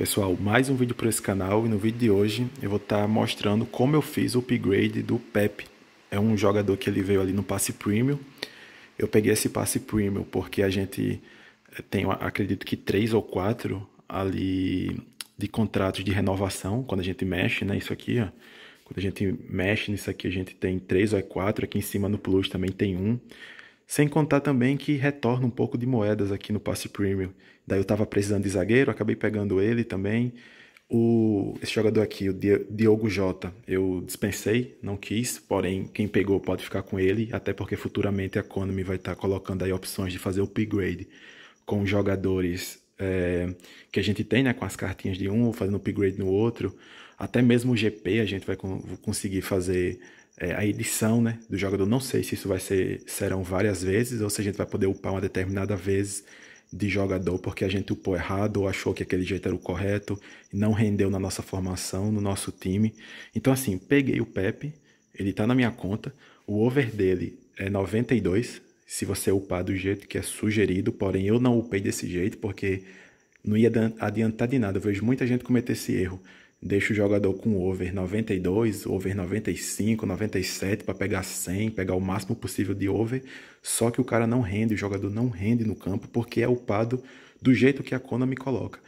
Pessoal, mais um vídeo para esse canal e no vídeo de hoje eu vou estar tá mostrando como eu fiz o upgrade do Pepe. É um jogador que ele veio ali no passe premium. Eu peguei esse passe premium porque a gente eh, tem, acredito que três ou quatro ali de contratos de renovação quando a gente mexe, né? Isso aqui, ó. Quando a gente mexe nisso aqui, a gente tem três ou quatro. Aqui em cima no Plus também tem um. Sem contar também que retorna um pouco de moedas aqui no passe premium. Daí eu estava precisando de zagueiro, acabei pegando ele também. O, esse jogador aqui, o Diogo Jota, eu dispensei, não quis, porém quem pegou pode ficar com ele, até porque futuramente a Konami vai estar tá colocando aí opções de fazer o upgrade com jogadores é, que a gente tem, né, com as cartinhas de um, fazendo upgrade no outro, até mesmo o GP a gente vai conseguir fazer é, a edição né, do jogador. Não sei se isso vai ser serão várias vezes ou se a gente vai poder upar uma determinada vez de jogador porque a gente upou errado ou achou que aquele jeito era o correto e não rendeu na nossa formação, no nosso time. Então, assim, peguei o Pepe, ele tá na minha conta, o over dele é 92, se você upar do jeito que é sugerido, porém eu não upei desse jeito porque não ia adiantar de nada. Eu vejo muita gente cometer esse erro deixa o jogador com over 92, over 95, 97 para pegar 100, pegar o máximo possível de over, só que o cara não rende, o jogador não rende no campo porque é upado do jeito que a Konami coloca.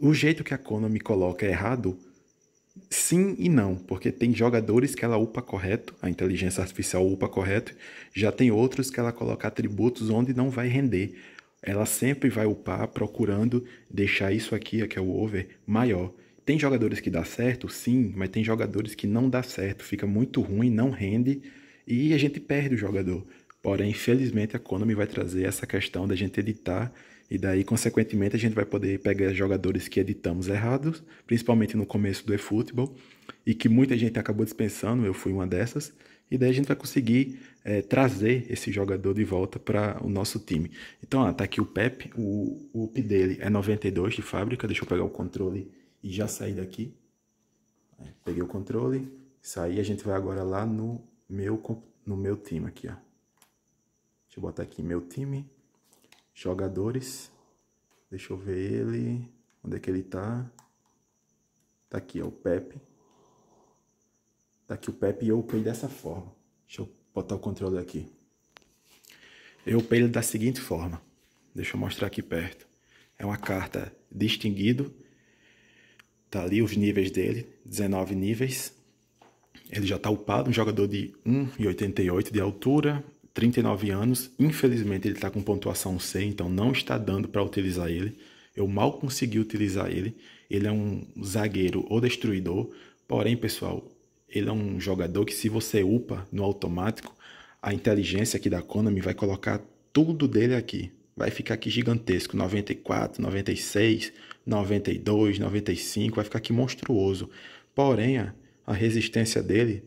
O jeito que a Konami coloca é errado? Sim e não, porque tem jogadores que ela upa correto, a inteligência artificial upa correto, já tem outros que ela coloca atributos onde não vai render. Ela sempre vai upar procurando deixar isso aqui, que é o over, maior. Tem jogadores que dá certo, sim, mas tem jogadores que não dá certo, fica muito ruim, não rende e a gente perde o jogador. Porém, infelizmente, a Konami vai trazer essa questão da gente editar e daí, consequentemente, a gente vai poder pegar jogadores que editamos errados, principalmente no começo do eFootball, e que muita gente acabou dispensando, eu fui uma dessas, e daí a gente vai conseguir é, trazer esse jogador de volta para o nosso time. Então, ó, tá aqui o Pepe, o, o UP dele é 92 de fábrica, deixa eu pegar o controle e já saí daqui. É, peguei o controle, saí. A gente vai agora lá no meu, no meu time aqui, ó. Deixa eu botar aqui meu time, jogadores. Deixa eu ver ele, onde é que ele tá. Tá aqui, ó, o Pepe. Tá aqui o Pepe e eu upei dessa forma. Deixa eu botar o controle aqui. Eu upei ele da seguinte forma. Deixa eu mostrar aqui perto. É uma carta distinguido Tá ali os níveis dele, 19 níveis. Ele já tá upado, um jogador de 1,88 de altura, 39 anos. Infelizmente ele está com pontuação C, então não está dando para utilizar ele. Eu mal consegui utilizar ele. Ele é um zagueiro ou destruidor. Porém, pessoal, ele é um jogador que se você upa no automático, a inteligência aqui da Konami vai colocar tudo dele aqui vai ficar aqui gigantesco, 94, 96, 92, 95, vai ficar aqui monstruoso. Porém, a, resistência dele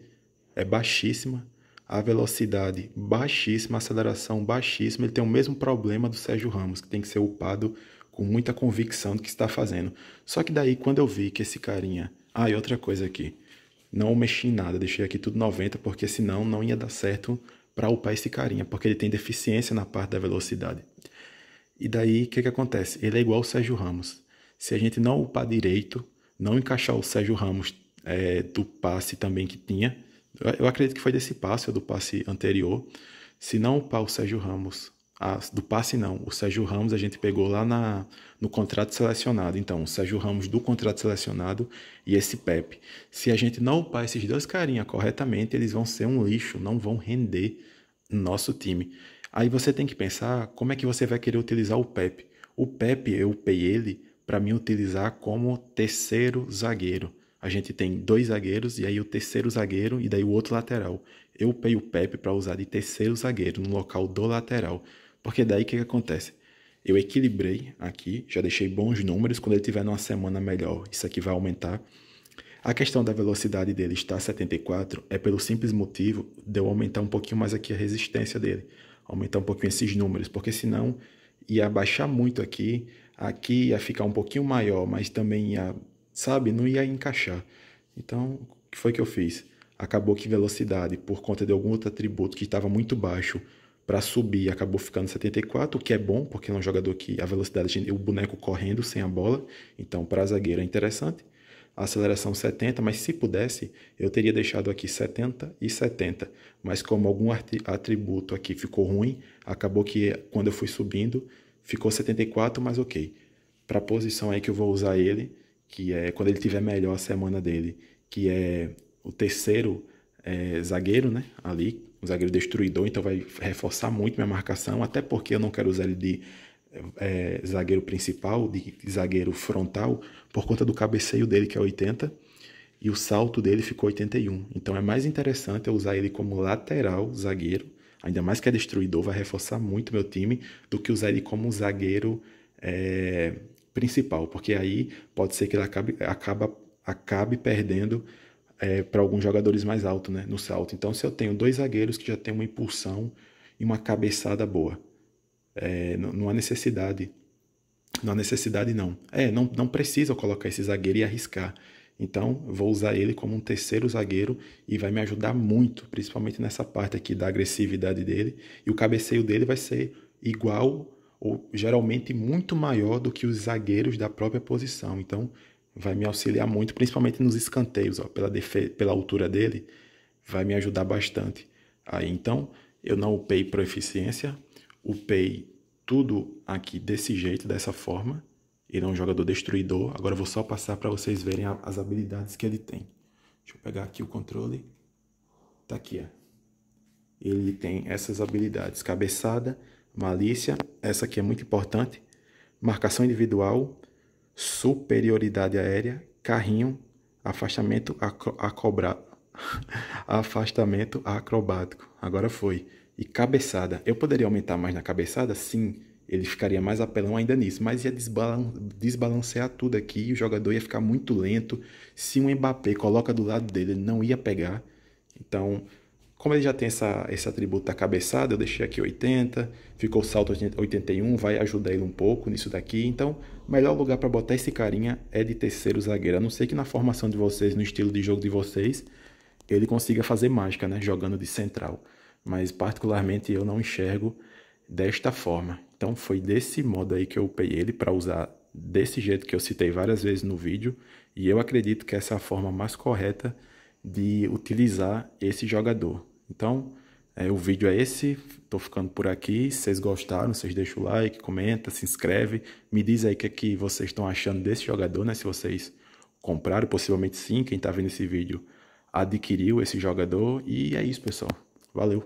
é baixíssima, a velocidade baixíssima, a aceleração baixíssima, ele tem o mesmo problema do Sérgio Ramos, que tem que ser upado com muita convicção do que está fazendo. Só que daí quando eu vi que esse carinha, ah, e outra coisa aqui, não mexi em nada, deixei aqui tudo 90, porque senão não ia dar certo para upar esse carinha, porque ele tem deficiência na parte da velocidade. E daí, o que, que acontece? Ele é igual o Sérgio Ramos. Se a gente não upar direito, não encaixar o Sérgio Ramos é, do passe também que tinha, eu acredito que foi desse passe ou do passe anterior, se não upar o Sérgio Ramos, a, do passe não, o Sérgio Ramos a gente pegou lá na, no contrato selecionado. Então, o Sérgio Ramos do contrato selecionado e esse Pepe. Se a gente não upar esses dois carinha corretamente, eles vão ser um lixo, não vão render nosso time. Aí você tem que pensar como é que você vai querer utilizar o Pepe. O Pepe, eu pei ele para me utilizar como terceiro zagueiro. A gente tem dois zagueiros e aí o terceiro zagueiro e daí o outro lateral. Eu pei o Pepe para usar de terceiro zagueiro no local do lateral. Porque é daí o que, que acontece? Eu equilibrei aqui, já deixei bons números. Quando ele tiver numa semana melhor, isso aqui vai aumentar. A questão da velocidade dele estar 74 é pelo simples motivo de eu aumentar um pouquinho mais aqui a resistência dele aumentar um pouquinho esses números, porque senão ia baixar muito aqui, aqui ia ficar um pouquinho maior, mas também ia, sabe, não ia encaixar. Então, o que foi que eu fiz? Acabou que velocidade, por conta de algum outro atributo que estava muito baixo para subir, acabou ficando 74, o que é bom, porque é um jogador que a velocidade, o boneco correndo sem a bola, então para zagueiro é interessante aceleração 70, mas se pudesse, eu teria deixado aqui 70 e 70. Mas como algum atributo aqui ficou ruim, acabou que quando eu fui subindo, ficou 74, mas ok. Para a posição aí que eu vou usar ele, que é quando ele tiver melhor a semana dele, que é o terceiro é, zagueiro, né? Ali, um zagueiro destruidor, então vai reforçar muito minha marcação, até porque eu não quero usar ele de é, é, zagueiro principal, de zagueiro frontal, por conta do cabeceio dele, que é 80, e o salto dele ficou 81. Então é mais interessante eu usar ele como lateral zagueiro, ainda mais que é destruidor, vai reforçar muito meu time, do que usar ele como zagueiro é, principal, porque aí pode ser que ele acabe, acaba, acabe perdendo é, para alguns jogadores mais altos né, no salto. Então, se eu tenho dois zagueiros que já tem uma impulsão e uma cabeçada boa, é, não, há necessidade. Não há necessidade, não. É, não, não precisa colocar esse zagueiro e arriscar. Então, vou usar ele como um terceiro zagueiro e vai me ajudar muito, principalmente nessa parte aqui da agressividade dele. E o cabeceio dele vai ser igual ou geralmente muito maior do que os zagueiros da própria posição. Então, vai me auxiliar muito, principalmente nos escanteios, ó, pela, pela altura dele, vai me ajudar bastante. Aí, então, eu não upei para eficiência, upei tudo aqui desse jeito, dessa forma. Ele é um jogador destruidor. Agora eu vou só passar para vocês verem as habilidades que ele tem. Deixa eu pegar aqui o controle. Tá aqui, ó. Ele tem essas habilidades: cabeçada, malícia, essa aqui é muito importante, marcação individual, superioridade aérea, carrinho, afastamento acro acobra... afastamento acrobático. Agora foi e cabeçada. Eu poderia aumentar mais na cabeçada? Sim, ele ficaria mais apelão ainda nisso, mas ia desbalan desbalancear tudo aqui e o jogador ia ficar muito lento. Se um Mbappé coloca do lado dele, ele não ia pegar. Então, como ele já tem essa, esse atributo da cabeçada, eu deixei aqui 80, ficou salto 81, vai ajudar ele um pouco nisso daqui. Então, melhor lugar para botar esse carinha é de terceiro zagueiro. A não ser que na formação de vocês, no estilo de jogo de vocês, ele consiga fazer mágica, né? Jogando de central mas particularmente eu não enxergo desta forma. Então foi desse modo aí que eu upei ele para usar desse jeito que eu citei várias vezes no vídeo, e eu acredito que essa é a forma mais correta de utilizar esse jogador. Então, é, o vídeo é esse, estou ficando por aqui. Se vocês gostaram, vocês deixam o like, comenta, se inscreve, me diz aí o que, é que vocês estão achando desse jogador, né? Se vocês compraram, possivelmente sim, quem está vendo esse vídeo adquiriu esse jogador. E é isso, pessoal. Valeu!